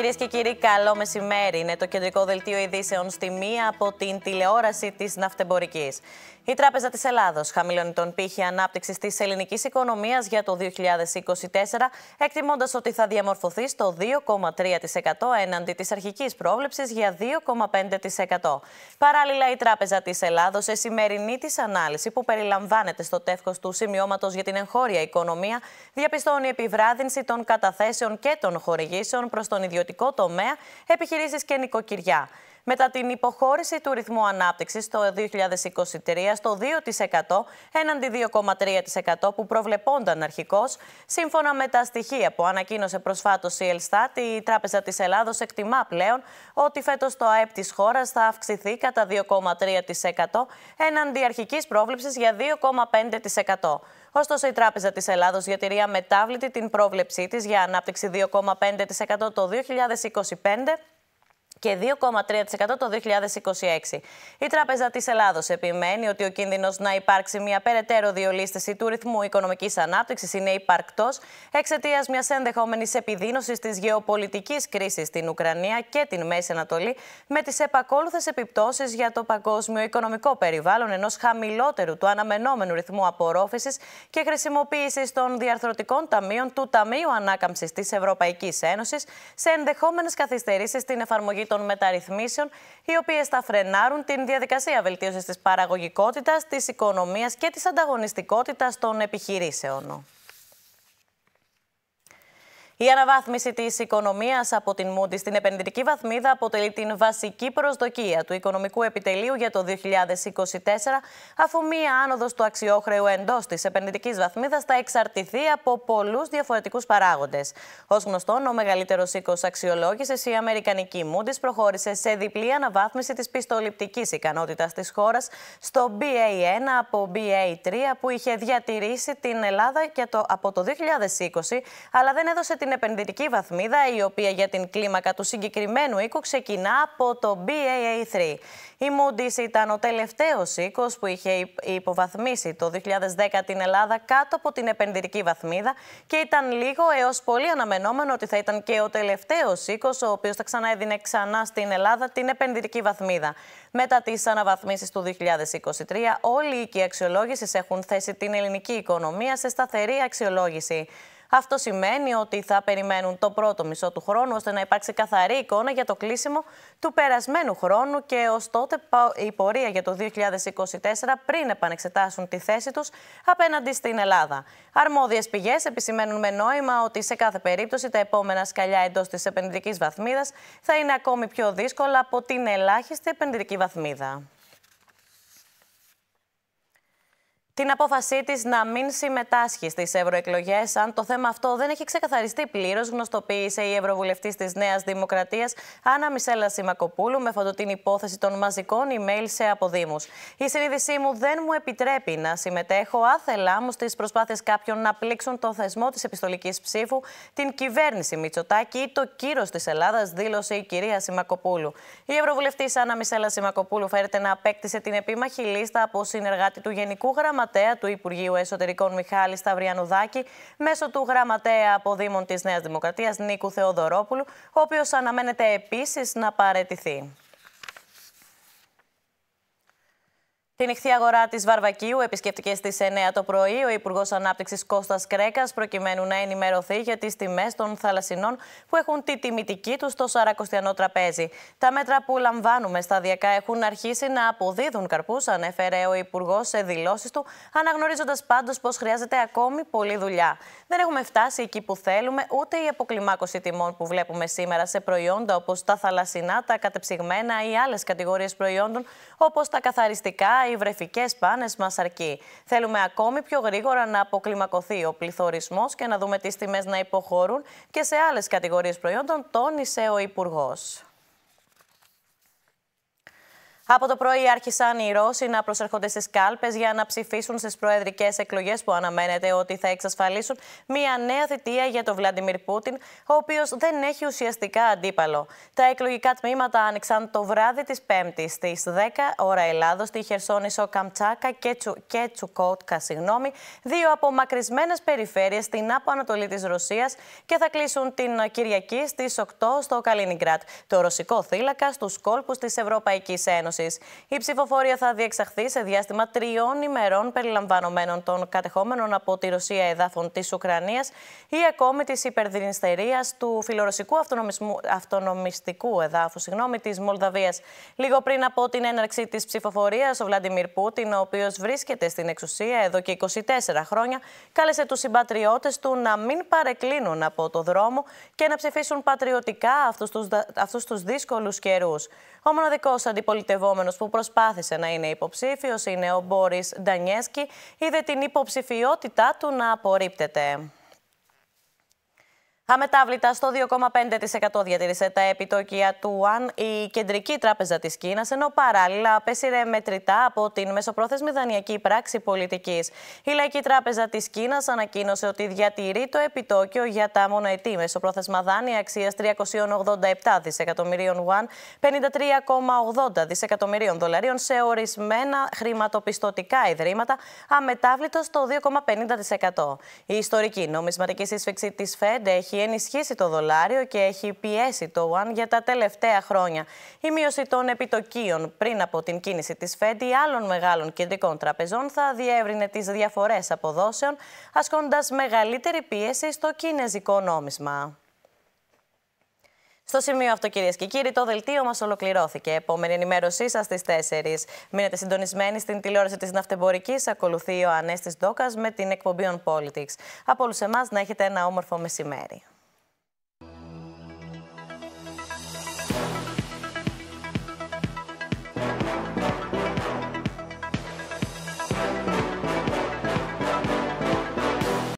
Κυρίες και κύριοι, καλό μεσημέρι. Είναι το κεντρικό δελτίο ειδήσεων στη μία από την τηλεόραση της ναυτεμπορικής. Η Τράπεζα της Ελλάδος χαμηλώνει τον πύχη ανάπτυξης της ελληνικής οικονομίας για το 2024, εκτιμώντας ότι θα διαμορφωθεί στο 2,3% έναντι της αρχικής πρόβλεψης για 2,5%. Παράλληλα, η Τράπεζα της Ελλάδος, σε σημερινή της ανάλυση που περιλαμβάνεται στο τεύχος του σημειώματος για την εγχώρια οικονομία, διαπιστώνει επιβράδυνση των καταθέσεων και των χορηγήσεων προς τον ιδιωτικό τομέα, επιχειρήσεις και νοικοκυριά μετά την υποχώρηση του ρυθμού ανάπτυξης το 2023 στο 2% έναντι 2,3% που προβλεπόνταν αρχικώς. Σύμφωνα με τα στοιχεία που ανακοίνωσε προσφάτως η Ελστάτ, η Τράπεζα της Ελλάδος εκτιμά πλέον ότι φέτος το ΑΕΠ της χώρας θα αυξηθεί κατά 2,3% έναντι αρχικής πρόβλεψης για 2,5%. Ωστόσο, η Τράπεζα της Ελλάδος διατηρεί αμετάβλητη την πρόβλεψή της για ανάπτυξη 2,5% το 2025 και 2,3% το 2026. Η Τράπεζα της Ελλάδος επιμένει ότι ο κίνδυνος να υπάρξει μια περαιτέρω διολίστηση του ρυθμού οικονομικής ανάπτυξης είναι υπαρκτός εξαιτίας μιας ενδεχόμενης επιδείνωσης της γεωπολιτικής κρίσης στην Ουκρανία και την Μέση Ανατολή, με τις επακόλουθες επιπτώσεις για το παγκόσμιο οικονομικό περιβάλλον ενός χαμηλότερου του αναμενόμενου ρυθμού απορρόφησης και χρησιμοποίησης των διαρθρωτικών ταμείων του Ταμείου Ανάκαμψης της Ευρωπαϊκής Ένωσης σε ενδεχόμενες καθυστερήσεις στην εφαρμογή των μεταρρυθμίσεων, οι οποίες θα φρενάρουν την διαδικασία βελτίωσης της παραγωγικότητας, της οικονομίας και της ανταγωνιστικότητας των επιχειρήσεων. Η αναβάθμιση της οικονομίας από την Μούντι στην επενδυτική βαθμίδα αποτελεί την βασική προσδοκία του οικονομικού επιτελείου για το 2024, αφού μία άνοδος του αξιόχρεου εντός της επενδυτικής βαθμίδας θα εξαρτηθεί από πολλούς διαφορετικούς παράγοντες. Ως γνωστόν, ο μεγαλύτερος οίκος αξιολόγησης, η Αμερικανική Μούντις, προχώρησε σε διπλή αναβάθμιση της πιστοληπτικής ικανότητας της χώρας στο BA1 από BA3, που είχε διατηρήσει την Ελλάδα και το, από το 2020, αλλά δεν έδωσε την την επενδυτική βαθμίδα, η οποία για την κλίμακα του συγκεκριμένου οίκου ξεκινά από το BAA3. Η Moody's ήταν ο τελευταίος οίκος που είχε υποβαθμίσει το 2010 την Ελλάδα κάτω από την επενδυτική βαθμίδα και ήταν λίγο έως πολύ αναμενόμενο ότι θα ήταν και ο τελευταίος οίκος, ο οποίος θα ξαναέδινε ξανά στην Ελλάδα την επενδυτική βαθμίδα. Μετά τις αναβαθμίσεις του 2023, όλοι οι οίκοι αξιολόγησης έχουν θέσει την ελληνική οικονομία σε σταθερή αξιολόγηση. Αυτό σημαίνει ότι θα περιμένουν το πρώτο μισό του χρόνου ώστε να υπάρξει καθαρή εικόνα για το κλείσιμο του περασμένου χρόνου και ως τότε η πορεία για το 2024 πριν επανεξετάσουν τη θέση τους απέναντι στην Ελλάδα. Αρμόδιες πηγές επισημαίνουν με νόημα ότι σε κάθε περίπτωση τα επόμενα σκαλιά εντός της επενδυτικής βαθμίδας θα είναι ακόμη πιο δύσκολα από την ελάχιστη επενδυτική βαθμίδα. την απόφασή της να μην συμμετάσχει στις ευρωεκλογές. Αν το θέμα αυτό δεν έχει ξεκαθαριστεί πλήρως, γνωστοποίησε η Ευρωβουλευτής της Νέας Δημοκρατίας, Άννα Μισέλα Σιμακοπούλου, με φωτό την υπόθεση των μαζικών email σε αποδήμους. Η συνείδησή μου δεν μου επιτρέπει να συμμετέχω άθελά μου στις προσπάθειες κάποιων να πλήξουν το θεσμό της επιστολικής ψήφου, την κυβέρνηση Μητσοτάκη ή το κύρος της Ελλάδας, δήλωσε η το κύρος της Ελλάδας», δηλωσε Η Ευρωβουλευτής Άννα Μισέλα Σιμακοπούλου φέρεται να απέκτησε την επίμαχη λίστα από συνεργάτη του Γενικού Γραμματέα γραμματέα του Υπουργείου Εσωτερικών Μιχάλη Σταυριανουδάκη μέσω του γραμματέα αποδήμων της Νέας Δημοκρατίας Νίκου Θεοδωρόπουλου, ο οποίος αναμένεται επίσης να παρετηθεί. Την νυχτή αγορά της Βαρβακίου επισκέπτηκε στι 9 το πρωί ο Υπουργός Ανάπτυξης Κώστας Κρέκας, προκειμένου να ενημερωθεί για τις τιμές των θαλασσινών που έχουν τη τιμητική τους στο Σαρακοστιανό τραπέζι. Τα μέτρα που λαμβάνουμε σταδιακά έχουν αρχίσει να αποδίδουν καρπούς, ανέφερε ο Υπουργός σε δηλώσεις του, αναγνωρίζοντας πάντως πως χρειάζεται ακόμη πολλή δουλειά. Δεν έχουμε φτάσει εκεί που θέλουμε, ούτε η αποκλιμάκωση τιμών που βλέπουμε σήμερα σε προϊόντα όπως τα θαλασσινά, τα κατεψυγμένα ή άλλες κατηγορίες προϊόντων όπως τα καθαριστικά οι βρεφικές πάνες μας αρκεί. Θέλουμε ακόμη πιο γρήγορα να αποκλιμακωθεί ο πληθωρισμός και να δούμε τις τιμές να υποχωρούν και σε άλλες κατηγορίες προϊόντων, τόνισε ο Υπουργός. Από το πρωί άρχισαν οι Ρώσοι να προσέρχονται στις κάλπες για να ψηφίσουν στις προεδρικές εκλογές που αναμένεται ότι θα εξασφαλίσουν μια νέα θητεία για τον Βλαντιμίρ Πούτιν, ο οποίος δεν έχει ουσιαστικά αντίπαλο. Τα εκλογικά τμήματα άνοιξαν το βράδυ της Πέμπτης στις 10 ώρα Ελλάδος στη Χερσόνησο Καμτσάκα και, Τσου... και Τσουκότκα, συγγνώμη, δύο απομακρυσμένες περιφέρειες στην αποανατολή της Ρωσίας και θα κλείσουν την Κυριακή στις 8 στο Καλίνιγκρατ, το ρωσικό θύλακα στους κόλπους της Ευρωπαϊκής Ένωσης. Η ψηφοφορία θα διεξαχθεί σε διάστημα τριών ημερών περιλαμβανομένων των κατεχόμενων από τη Ρωσία εδάφων της Ουκρανίας ή ακόμη της υπερδυνιστερία του φιλορωσικού αυτονομιστικού εδάφου της Μολδαβίας. Λίγο πριν από την έναρξη της ψηφοφορίας, ο Βλαντιμίρ Πούτιν, ο οποίος βρίσκεται στην εξουσία εδώ και 24 χρόνια, κάλεσε τους συμπατριώτες του να μην παρεκκλίνουν από το δρόμο και να ψηφίσουν πατριωτικά αυτούς τους δύσκολους καιρούς. Ο μοναδικός αντιπολιτευόμενος που προσπάθησε να είναι υποψήφιος είναι ο Μπόρις Ντανιέσκι, είδε την υποψηφιότητά του να απορρίπτεται. Αμετάβλητα στο 2,5% διατήρησε τα επιτόκια του ΟΑΝ η Κεντρική Τράπεζα της Κίνας, ενώ παράλληλα απέσυρε μετρητά από την μεσοπρόθεσμη δανειακή πράξη πολιτικής. Η Λαϊκή Τράπεζα της Κίνας ανακοίνωσε ότι διατηρεί το επιτόκιο για τα μονοετή μεσοπρόθεσμα δάνεια αξίας 387 δισεκατομμυρίων ΟΑΝ, 53,80 δισεκατομμυρίων δολαρίων σε ορισμένα χρηματοπιστωτικά ιδρύματα, αμετάβλητο στο 2,50%. Η ιστορική νομισματική σύσφυξη της ΦΕΔ έχει ενισχύσει το δολάριο και έχει πιέσει το ΟΑΝ για τα τελευταία χρόνια. Η μείωση των επιτοκίων πριν από την κίνηση της ΦΕΔ ή άλλων μεγάλων κεντρικών τραπεζών θα διεύρυνε τις διαφορές αποδόσεων, ασκώντας μεγαλύτερη πίεση στο κινέζικο νόμισμα. Στο σημείο αυτό, κυρίες και κύριοι, το δελτίο μας ολοκληρώθηκε. Επόμενη ενημέρωσή σας στις 4. Μείνετε συντονισμένοι στην τηλεόραση της ναυτεμπορικής. Ακολουθεί ο Ανέστης Ντόκας με την εκπομπή On Politics. Από όλους εμάς, να έχετε ένα όμορφο μεσημέρι.